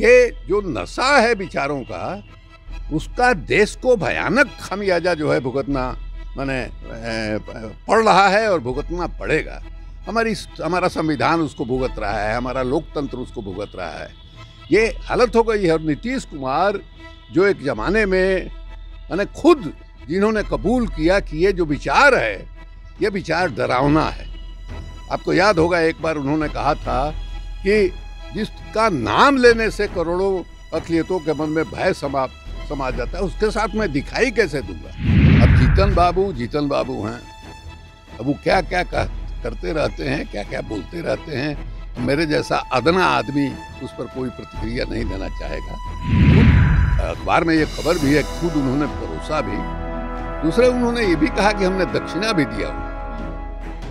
ये जो नशा है विचारों का उसका देश को भयानक खामियाजा जो है भुगतना मैंने पड़ रहा है और भुगतना पड़ेगा हमारी हमारा संविधान उसको भुगत रहा है हमारा लोकतंत्र उसको भुगत रहा है ये हालत हो गई है नीतीश कुमार जो एक ज़माने में मैंने खुद जिन्होंने कबूल किया कि ये जो विचार है ये विचार डरावना है आपको याद होगा एक बार उन्होंने कहा था कि जिसका नाम लेने से करोड़ों अकलियतों के मन में भय समाप्त समा जाता है उसके साथ मैं दिखाई कैसे दूंगा अब जीतन बाबू जीतन बाबू हैं अब वो क्या क्या करते रहते हैं क्या क्या बोलते रहते हैं मेरे जैसा अदना आदमी उस पर कोई प्रतिक्रिया नहीं देना चाहेगा अखबार में ये खबर भी है खुद उन्होंने भरोसा भी दूसरे उन्होंने ये भी कहा कि हमने दक्षिणा भी दिया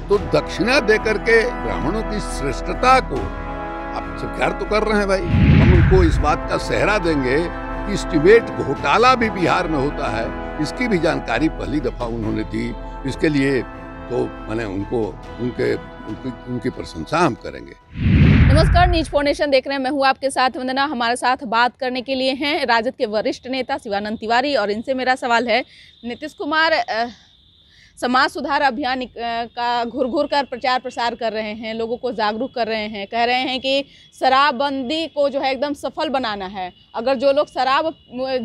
तो दक्षिणा दे करके ब्राह्मणों की श्रेष्ठता को अब सरकार तो कर रहे हैं भाई हम उनको इस बात का सहरा देंगे कि स्टीमेट घोटाला भी बिहार में होता है इसकी भी जानकारी पहली दफा उन्होंने दी इसके लिए तो मैंने उनको उनके उनकी उनकी प्रशंसा हम करेंगे नमस्कार न्यूज फाउंडेशन देख रहे हैं मैं हूँ आपके साथ वंदना हमारे साथ बात करने के लिए हैं राजद के वरिष्ठ नेता शिवानंद तिवारी और इनसे मेरा सवाल है नीतीश कुमार समाज सुधार अभियान का घुर घुर कर प्रचार प्रसार कर रहे हैं लोगों को जागरूक कर रहे हैं कह रहे हैं कि शराबबंदी को जो है एकदम सफल बनाना है अगर जो लोग शराब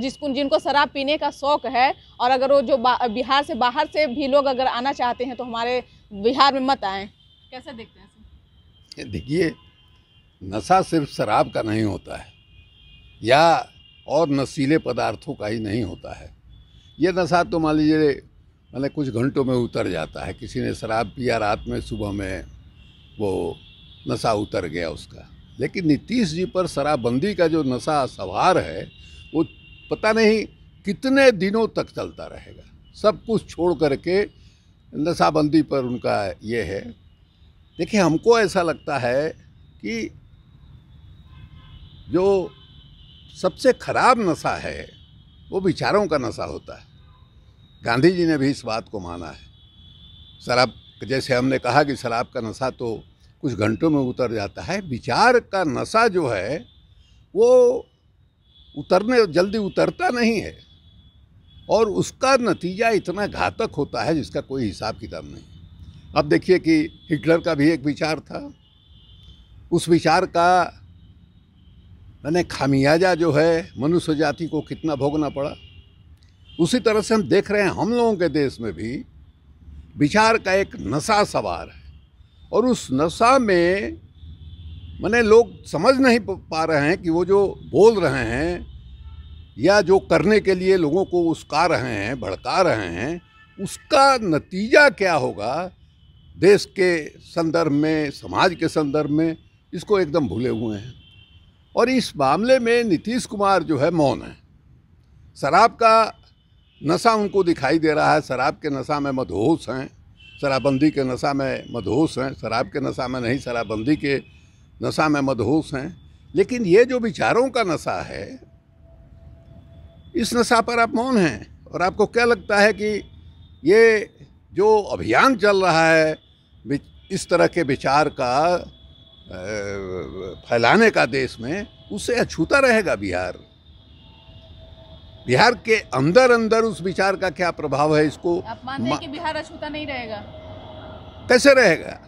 जिसको जिनको शराब पीने का शौक़ है और अगर वो जो बिहार से बाहर से भी लोग अगर आना चाहते हैं तो हमारे बिहार में मत आए कैसे देखते हैं देखिए नशा सिर्फ शराब का नहीं होता है या और नशीले पदार्थों का ही नहीं होता है ये नशा तो मान लीजिए मैंने कुछ घंटों में उतर जाता है किसी ने शराब पिया रात में सुबह में वो नशा उतर गया उसका लेकिन नीतीश जी पर शराबबंदी का जो नशा सवार है वो पता नहीं कितने दिनों तक चलता रहेगा सब कुछ छोड़ करके नशाबंदी पर उनका ये है देखिए हमको ऐसा लगता है कि जो सबसे खराब नशा है वो विचारों का नशा होता है गांधी जी ने भी इस बात को माना है शराब जैसे हमने कहा कि शराब का नशा तो कुछ घंटों में उतर जाता है विचार का नशा जो है वो उतरने जल्दी उतरता नहीं है और उसका नतीजा इतना घातक होता है जिसका कोई हिसाब किताब नहीं अब देखिए कि हिटलर का भी एक विचार था उस विचार का मैंने खामियाजा जो है मनुष्य जाति को कितना भोगना पड़ा उसी तरह से हम देख रहे हैं हम लोगों के देश में भी विचार का एक नशा सवार है और उस नशा में मैंने लोग समझ नहीं पा रहे हैं कि वो जो बोल रहे हैं या जो करने के लिए लोगों को उसका रहे हैं भड़का रहे हैं उसका नतीजा क्या होगा देश के संदर्भ में समाज के संदर्भ में इसको एकदम भूले हुए हैं और इस मामले में नीतीश कुमार जो है मौन है शराब का नशा उनको दिखाई दे रहा है शराब के नशा में मदहोश हैं शराबबंदी के नशा में मदहोश हैं शराब के नशा में नहीं शराबबंदी के नशा में मदहोश हैं लेकिन ये जो विचारों का नशा है इस नशा पर आप मौन हैं और आपको क्या लगता है कि ये जो अभियान चल रहा है इस तरह के विचार का फैलाने का देश में उससे अछूता रहेगा बिहार बिहार के अंदर अंदर उस विचार का क्या प्रभाव है इसको आप मानते हैं कि बिहार अछूता नहीं रहेगा कैसे रहेगा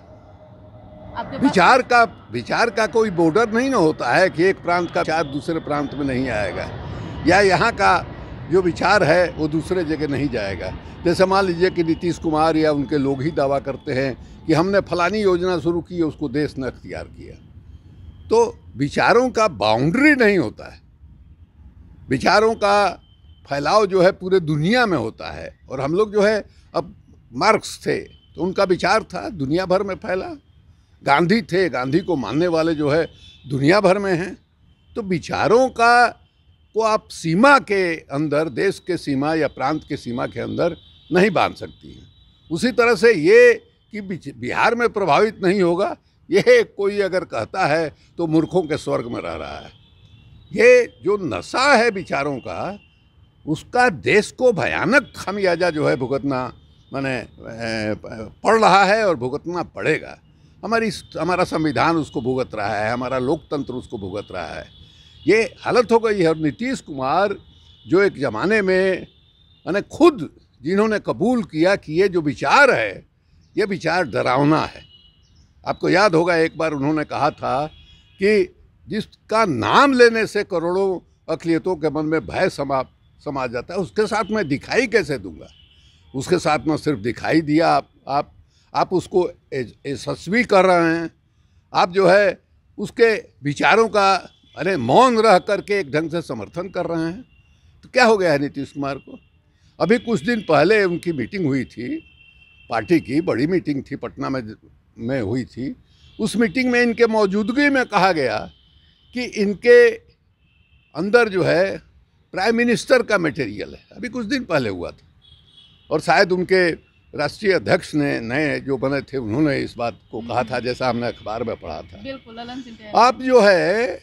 विचार का विचार का कोई बॉर्डर नहीं ना होता है कि एक प्रांत का विचार दूसरे प्रांत में नहीं आएगा या यहाँ का जो विचार है वो दूसरे जगह नहीं जाएगा जैसे मान लीजिए कि नीतीश कुमार या उनके लोग ही दावा करते हैं कि हमने फलानी योजना शुरू की है उसको देश ने अख्तियार किया तो विचारों का बाउंड्री नहीं होता है विचारों का फैलाव जो है पूरे दुनिया में होता है और हम लोग जो है अब मार्क्स थे तो उनका विचार था दुनिया भर में फैला गांधी थे गांधी को मानने वाले जो है दुनिया भर में हैं तो विचारों का को आप सीमा के अंदर देश के सीमा या प्रांत के सीमा के अंदर नहीं बांध सकती हैं उसी तरह से ये कि बिहार में प्रभावित नहीं होगा यह कोई अगर कहता है तो मूर्खों के स्वर्ग में रह रहा है ये जो नशा है विचारों का उसका देश को भयानक खामियाजा जो है भुगतना मैंने पड़ रहा है और भुगतना पड़ेगा हमारी हमारा संविधान उसको भुगत रहा है हमारा लोकतंत्र उसको भुगत रहा है ये हालत हो गई है और नीतीश कुमार जो एक ज़माने में मैंने खुद जिन्होंने कबूल किया कि ये जो विचार है ये विचार डरावना है आपको याद होगा एक बार उन्होंने कहा था कि जिसका नाम लेने से करोड़ों अखिलियतों के मन में भय समा समा जाता है उसके साथ मैं दिखाई कैसे दूंगा उसके साथ में सिर्फ दिखाई दिया आप आप आप उसको यशस्वी कर रहे हैं आप जो है उसके विचारों का अरे मौन रह करके एक ढंग से समर्थन कर रहे हैं तो क्या हो गया है नीतीश कुमार को अभी कुछ दिन पहले उनकी मीटिंग हुई थी पार्टी की बड़ी मीटिंग थी पटना में में हुई थी उस मीटिंग में इनके मौजूदगी में कहा गया कि इनके अंदर जो है प्राइम मिनिस्टर का मटेरियल है अभी कुछ दिन पहले हुआ था और शायद उनके राष्ट्रीय अध्यक्ष ने नए जो बने थे उन्होंने इस बात को कहा था हम्म। जैसा हमने अखबार में पढ़ा था आप जो है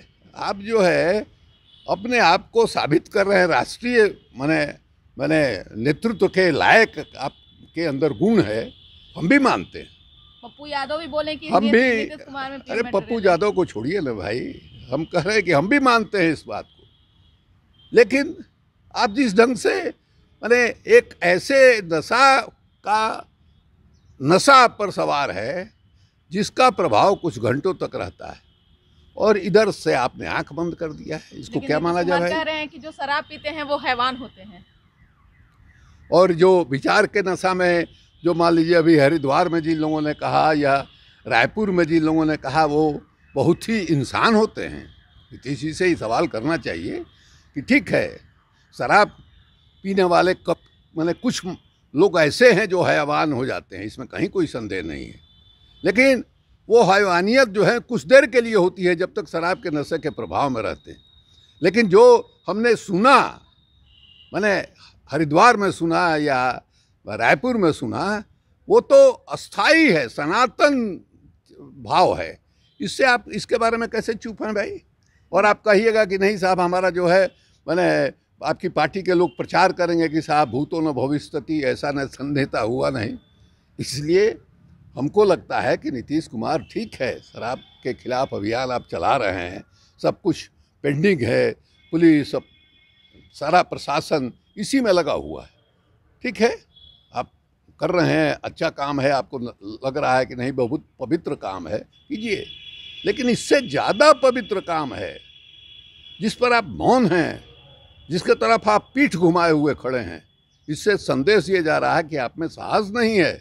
आप जो है अपने आप को साबित कर रहे हैं राष्ट्रीय मैंने मैंने नेतृत्व के लायक आपके अंदर गुण है हम भी मानते हैं पप्पू यादव भी बोले कि हम भी अरे पप्पू यादव को छोड़िए ना भाई हम कह रहे हैं कि हम भी मानते हैं इस बात को लेकिन आप जिस ढंग से मैंने एक ऐसे नशा का नशा आप पर सवार है जिसका प्रभाव कुछ घंटों तक रहता है और इधर से आपने आंख बंद कर दिया है इसको क्या माना जा रहा है रहे हैं कि जो शराब पीते हैं वो हैवान होते हैं और जो विचार के नशा में जो मान लीजिए अभी हरिद्वार में जिन लोगों ने कहा या रायपुर में जिन लोगों ने कहा वो बहुत ही इंसान होते हैं नीतीश से ही सवाल करना चाहिए कि ठीक है शराब पीने वाले कप मैंने कुछ लोग ऐसे हैं जो हैवान हो जाते हैं इसमें कहीं कोई संदेह नहीं है लेकिन वो हैवानियत जो है कुछ देर के लिए होती है जब तक शराब के नशे के प्रभाव में रहते हैं लेकिन जो हमने सुना मैंने हरिद्वार में सुना या रायपुर में सुना वो तो अस्थाई है सनातन भाव है इससे आप इसके बारे में कैसे चुप हैं भाई और आप कहिएगा कि नहीं साहब हमारा जो है मैंने आपकी पार्टी के लोग प्रचार करेंगे कि साहब भूतों न भविष्यति ऐसा न संदेहता हुआ नहीं इसलिए हमको लगता है कि नीतीश कुमार ठीक है शराब के खिलाफ अभियान आप चला रहे हैं सब कुछ पेंडिंग है पुलिस सब सारा प्रशासन इसी में लगा हुआ है ठीक है आप कर रहे हैं अच्छा काम है आपको लग रहा है कि नहीं बहुत पवित्र काम है कीजिए लेकिन इससे ज़्यादा पवित्र काम है जिस पर आप मौन हैं जिसके तरफ आप पीठ घुमाए हुए खड़े हैं इससे संदेश ये जा रहा है कि आप में साहस नहीं है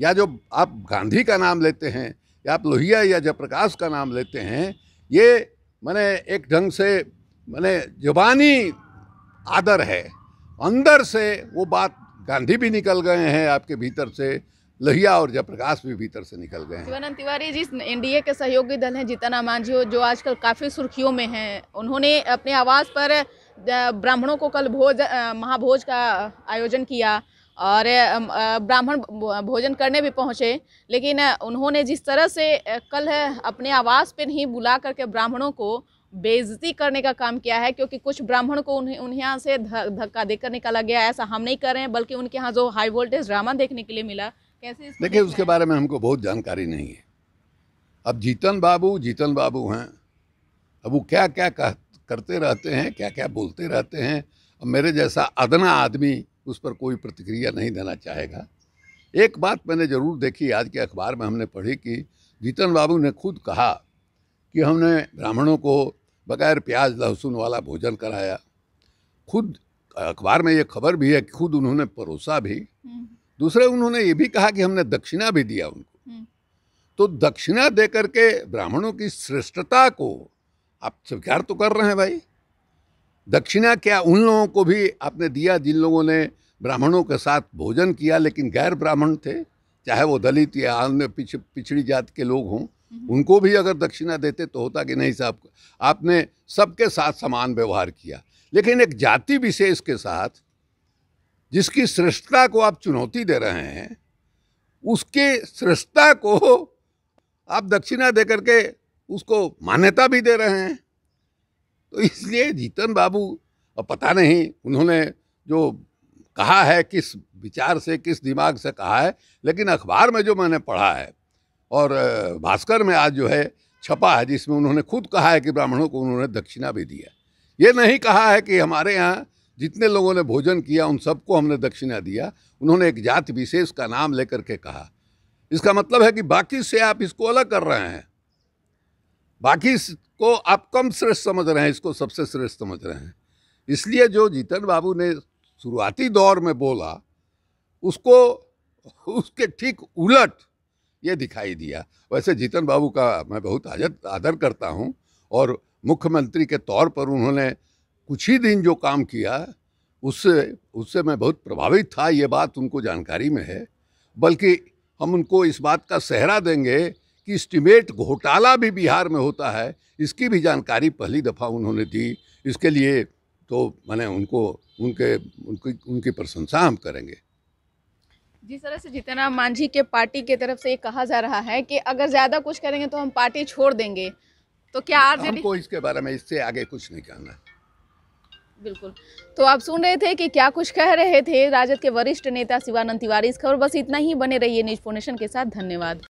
या जो आप गांधी का नाम लेते हैं या आप लोहिया या जयप्रकाश का नाम लेते हैं ये मैंने एक ढंग से मैंने जबानी आदर है अंदर से वो बात गांधी भी निकल गए हैं आपके भीतर से लोहिया और जयप्रकाश भी भीतर से निकल गए शिवानंद तिवारी जी एनडीए के सहयोगी दल हैं जीतन अमान जी जो आजकल काफ़ी सुर्खियों में हैं उन्होंने अपने आवास पर ब्राह्मणों को कल भोज महाभोज का आयोजन किया और ब्राह्मण भोजन करने भी पहुंचे लेकिन उन्होंने जिस तरह से कल अपने आवास पर ही बुला करके ब्राह्मणों को बेइज्जती करने का काम किया है क्योंकि कुछ ब्राह्मण को उन्हें उन्हें यहाँ से धक्का देकर निकाला गया ऐसा हम नहीं कर रहे हैं बल्कि उनके यहाँ जो हाई वोल्टेज ड्रामा देखने के लिए मिला कैसे देखिए उसके बारे में हमको बहुत जानकारी नहीं है अब जीतन बाबू जीतन बाबू हैं अब वो क्या क्या कह, करते रहते हैं क्या क्या बोलते रहते हैं अब मेरे जैसा अदना आदमी उस पर कोई प्रतिक्रिया नहीं देना चाहेगा एक बात मैंने ज़रूर देखी आज के अखबार में हमने पढ़ी कि जीतन बाबू ने खुद कहा कि हमने ब्राह्मणों को बगैर प्याज लहसुन वाला भोजन कराया खुद अखबार में ये खबर भी है कि खुद उन्होंने परोसा भी हम्म। दूसरे उन्होंने ये भी कहा कि हमने दक्षिणा भी दिया उनको हम्म। तो दक्षिणा दे करके ब्राह्मणों की श्रेष्ठता को आप स्वीकार तो कर रहे हैं भाई दक्षिणा क्या उन लोगों को भी आपने दिया जिन लोगों ने ब्राह्मणों के साथ भोजन किया लेकिन गैर ब्राह्मण थे चाहे वो दलित या अन्य पिछ, पिछड़ी जात के लोग हों हम्म। उनको भी अगर दक्षिणा देते तो होता कि नहीं साहब आपने सबके साथ समान व्यवहार किया लेकिन एक जाति विशेष के साथ जिसकी श्रेष्ठता को आप चुनौती दे रहे हैं उसके श्रेष्ठता को आप दक्षिणा दे करके उसको मान्यता भी दे रहे हैं तो इसलिए जीतन बाबू और पता नहीं उन्होंने जो कहा है किस विचार से किस दिमाग से कहा है लेकिन अखबार में जो मैंने पढ़ा है और भास्कर में आज जो है छपा है जिसमें उन्होंने खुद कहा है कि ब्राह्मणों को उन्होंने दक्षिणा भी दिया ये नहीं कहा है कि हमारे यहाँ जितने लोगों ने भोजन किया उन सबको हमने दक्षिणा दिया उन्होंने एक जाति विशेष का नाम लेकर के कहा इसका मतलब है कि बाकी से आप इसको अलग कर रहे हैं बाकी को आप कम श्रेष्ठ समझ रहे हैं इसको सबसे श्रेष्ठ समझ रहे हैं इसलिए जो जीतन बाबू ने शुरुआती दौर में बोला उसको उसके ठीक उलट ये दिखाई दिया वैसे जीतन बाबू का मैं बहुत आदर आदर करता हूँ और मुख्यमंत्री के तौर पर उन्होंने कुछ ही दिन जो काम किया उससे उससे मैं बहुत प्रभावित था ये बात उनको जानकारी में है बल्कि हम उनको इस बात का सहरा देंगे कि स्टीमेट घोटाला भी बिहार में होता है इसकी भी जानकारी पहली दफ़ा उन्होंने दी इसके लिए तो मैंने उनको उनके उनकी उनकी प्रशंसा हम करेंगे जिस तरह से राम मांझी के पार्टी की तरफ से ये कहा जा रहा है कि अगर ज़्यादा कुछ करेंगे तो हम पार्टी छोड़ देंगे तो क्या आज हमको इसके बारे में इससे आगे कुछ नहीं कहना है बिल्कुल तो आप सुन रहे थे कि क्या कुछ कह रहे थे राजद के वरिष्ठ नेता शिवानंद तिवारी इस खबर बस इतना ही बने रहिए न्यूज फोनेशन के साथ धन्यवाद